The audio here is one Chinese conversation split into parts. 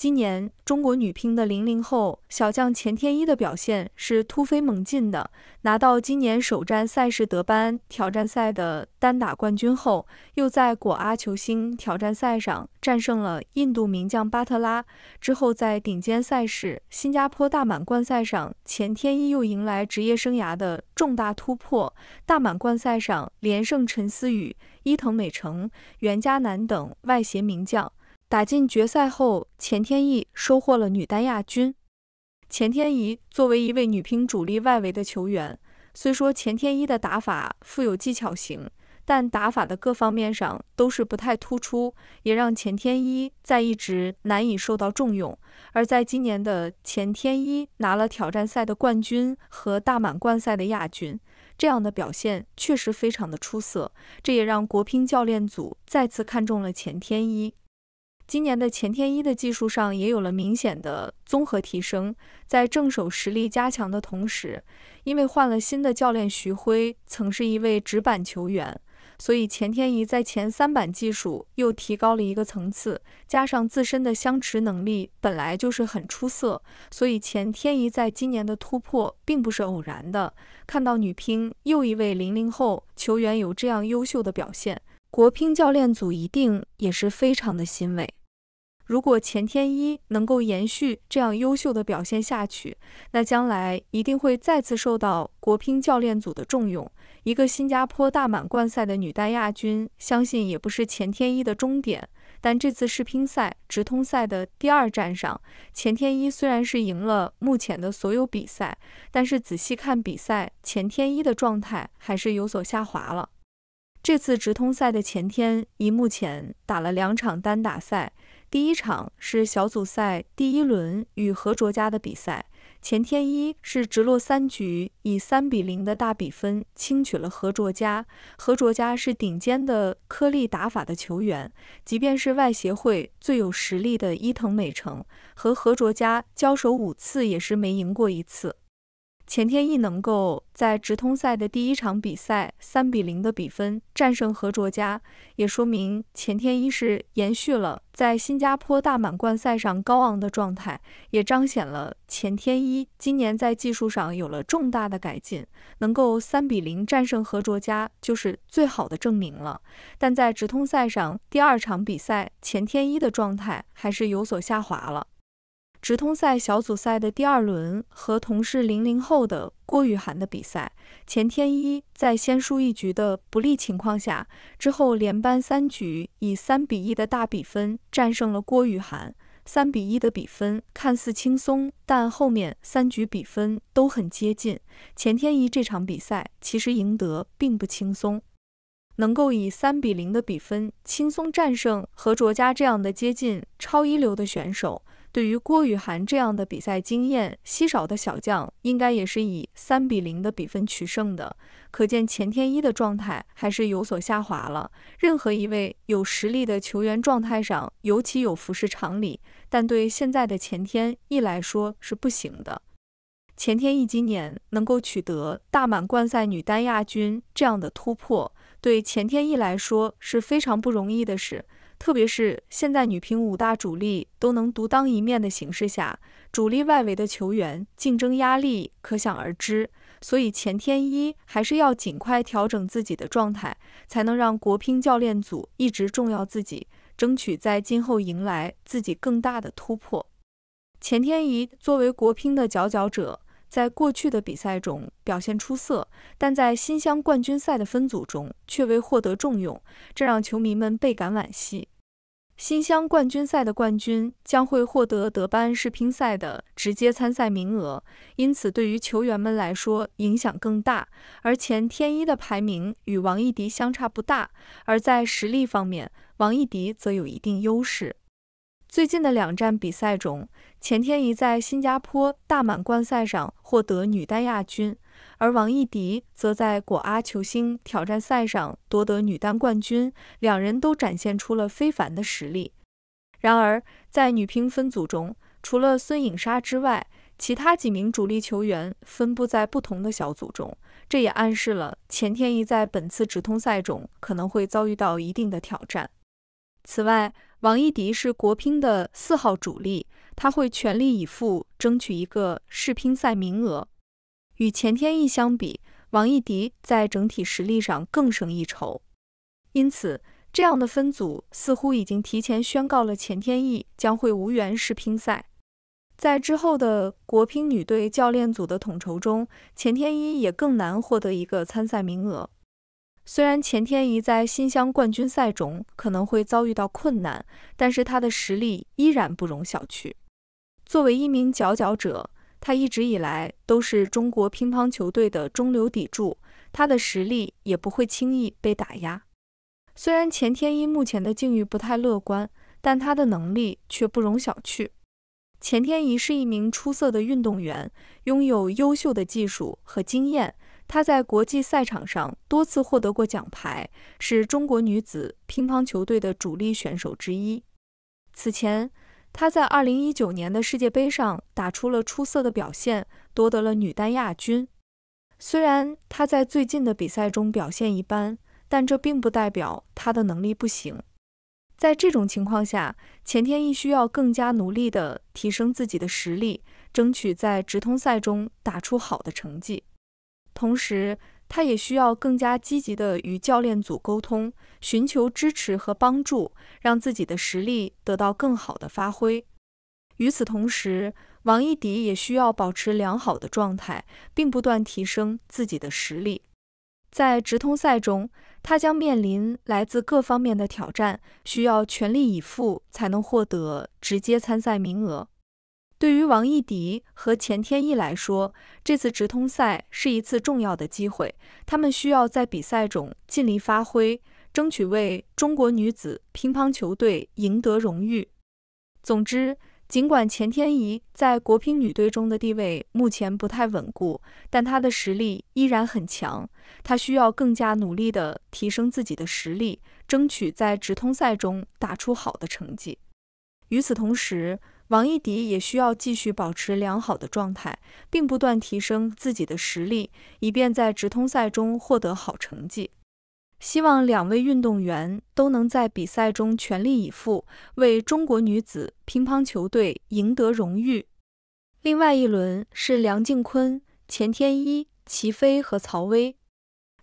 今年中国女乒的零零后小将钱天一的表现是突飞猛进的，拿到今年首站赛事德班挑战赛的单打冠军后，又在果阿球星挑战赛上战胜了印度名将巴特拉。之后在顶尖赛事新加坡大满贯赛上，钱天一又迎来职业生涯的重大突破，大满贯赛上连胜陈思雨、伊藤美诚、袁嘉楠等外协名将。打进决赛后，钱天一收获了女单亚军。钱天一作为一位女乒主力外围的球员，虽说钱天一的打法富有技巧型，但打法的各方面上都是不太突出，也让钱天一在一直难以受到重用。而在今年的，钱天一拿了挑战赛的冠军和大满贯赛的亚军，这样的表现确实非常的出色，这也让国乒教练组再次看中了钱天一。今年的钱天一的技术上也有了明显的综合提升，在正手实力加强的同时，因为换了新的教练徐辉，曾是一位直板球员，所以钱天一在前三板技术又提高了一个层次。加上自身的相持能力本来就是很出色，所以钱天一在今年的突破并不是偶然的。看到女乒又一位零零后球员有这样优秀的表现，国乒教练组一定也是非常的欣慰。如果钱天一能够延续这样优秀的表现下去，那将来一定会再次受到国乒教练组的重用。一个新加坡大满贯赛的女单亚军，相信也不是钱天一的终点。但这次世乒赛直通赛的第二站上，钱天一虽然是赢了目前的所有比赛，但是仔细看比赛，钱天一的状态还是有所下滑了。这次直通赛的钱天一目前打了两场单打赛。第一场是小组赛第一轮与何卓佳的比赛，钱天一是直落三局，以三比零的大比分轻取了何卓佳。何卓佳是顶尖的颗粒打法的球员，即便是外协会最有实力的伊藤美诚和何卓佳交手五次也是没赢过一次。钱天一能够在直通赛的第一场比赛三比零的比分战胜何卓佳，也说明钱天一是延续了在新加坡大满贯赛上高昂的状态，也彰显了钱天一今年在技术上有了重大的改进，能够三比零战胜何卓佳就是最好的证明了。但在直通赛上第二场比赛，钱天一的状态还是有所下滑了。直通赛小组赛的第二轮和同是零零后的郭雨涵的比赛，钱天一在先输一局的不利情况下，之后连扳三局，以三比一的大比分战胜了郭雨涵。三比一的比分看似轻松，但后面三局比分都很接近。钱天一这场比赛其实赢得并不轻松，能够以三比零的比分轻松战胜和卓佳这样的接近超一流的选手。对于郭雨涵这样的比赛经验稀少的小将，应该也是以三比零的比分取胜的。可见钱天一的状态还是有所下滑了。任何一位有实力的球员状态上，尤其有服饰常理，但对现在的钱天一来说是不行的。钱天一今年能够取得大满贯赛女单亚军这样的突破，对钱天一来说是非常不容易的事。特别是现在女乒五大主力都能独当一面的形势下，主力外围的球员竞争压力可想而知。所以钱天一还是要尽快调整自己的状态，才能让国乒教练组一直重要自己，争取在今后迎来自己更大的突破。钱天一作为国乒的佼佼者，在过去的比赛中表现出色，但在新乡冠军赛的分组中却未获得重用，这让球迷们倍感惋惜。新乡冠军赛的冠军将会获得德班世乒赛的直接参赛名额，因此对于球员们来说影响更大。而前天一的排名与王艺迪相差不大，而在实力方面，王艺迪则有一定优势。最近的两站比赛中，钱天一在新加坡大满贯赛上获得女单亚军，而王艺迪则在果阿球星挑战赛上夺得女单冠军，两人都展现出了非凡的实力。然而，在女乒分组中，除了孙颖莎之外，其他几名主力球员分布在不同的小组中，这也暗示了钱天一在本次直通赛中可能会遭遇到一定的挑战。此外，王一迪是国乒的四号主力，他会全力以赴争取一个世乒赛名额。与钱天一相比，王一迪在整体实力上更胜一筹，因此这样的分组似乎已经提前宣告了钱天一将会无缘世乒赛。在之后的国乒女队教练组的统筹中，钱天一也更难获得一个参赛名额。虽然钱天一在新乡冠军赛中可能会遭遇到困难，但是他的实力依然不容小觑。作为一名佼佼者，他一直以来都是中国乒乓球队的中流砥柱，他的实力也不会轻易被打压。虽然钱天一目前的境遇不太乐观，但他的能力却不容小觑。钱天一是一名出色的运动员，拥有优秀的技术和经验。她在国际赛场上多次获得过奖牌，是中国女子乒乓球队的主力选手之一。此前，她在2019年的世界杯上打出了出色的表现，夺得了女单亚军。虽然她在最近的比赛中表现一般，但这并不代表她的能力不行。在这种情况下，钱天一需要更加努力地提升自己的实力，争取在直通赛中打出好的成绩。同时，他也需要更加积极的与教练组沟通，寻求支持和帮助，让自己的实力得到更好的发挥。与此同时，王一迪也需要保持良好的状态，并不断提升自己的实力。在直通赛中，他将面临来自各方面的挑战，需要全力以赴才能获得直接参赛名额。对于王艺迪和钱天一来说，这次直通赛是一次重要的机会，他们需要在比赛中尽力发挥，争取为中国女子乒乓球队赢得荣誉。总之，尽管钱天一在国乒女队中的地位目前不太稳固，但她的实力依然很强，她需要更加努力地提升自己的实力，争取在直通赛中打出好的成绩。与此同时，王艺迪也需要继续保持良好的状态，并不断提升自己的实力，以便在直通赛中获得好成绩。希望两位运动员都能在比赛中全力以赴，为中国女子乒乓球队赢得荣誉。另外一轮是梁靖昆、钱天一、齐飞和曹巍。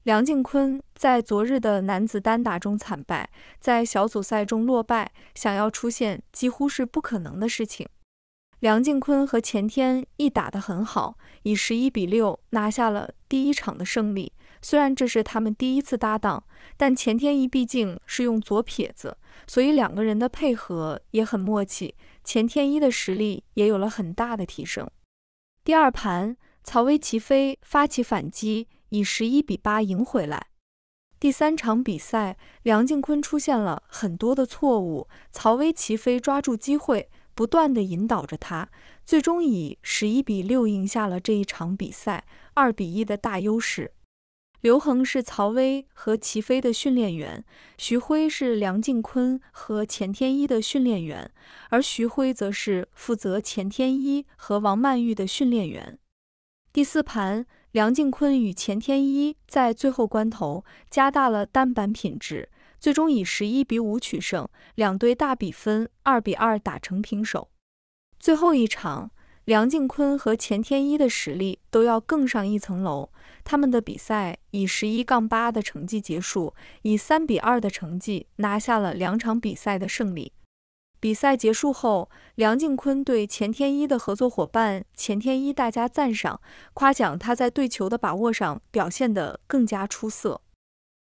梁靖昆在昨日的男子单打中惨败，在小组赛中落败，想要出线几乎是不可能的事情。梁靖昆和钱天一打得很好，以十一比六拿下了第一场的胜利。虽然这是他们第一次搭档，但钱天一毕竟是用左撇子，所以两个人的配合也很默契。钱天一的实力也有了很大的提升。第二盘，曹薇齐飞发起反击。以十一比八赢回来。第三场比赛，梁靖昆出现了很多的错误，曹薇齐飞抓住机会，不断的引导着他，最终以十一比六赢下了这一场比赛，二比一的大优势。刘恒是曹薇和齐飞的训练员，徐辉是梁靖昆和钱天一的训练员，而徐辉则是负责钱天一和王曼玉的训练员。第四盘。梁靖昆与钱天一在最后关头加大了单板品质，最终以十一比五取胜。两队大比分二比二打成平手。最后一场，梁靖昆和钱天一的实力都要更上一层楼，他们的比赛以十一杠八的成绩结束，以三比二的成绩拿下了两场比赛的胜利。比赛结束后，梁靖昆对钱天一的合作伙伴钱天一大加赞赏，夸奖他在对球的把握上表现得更加出色。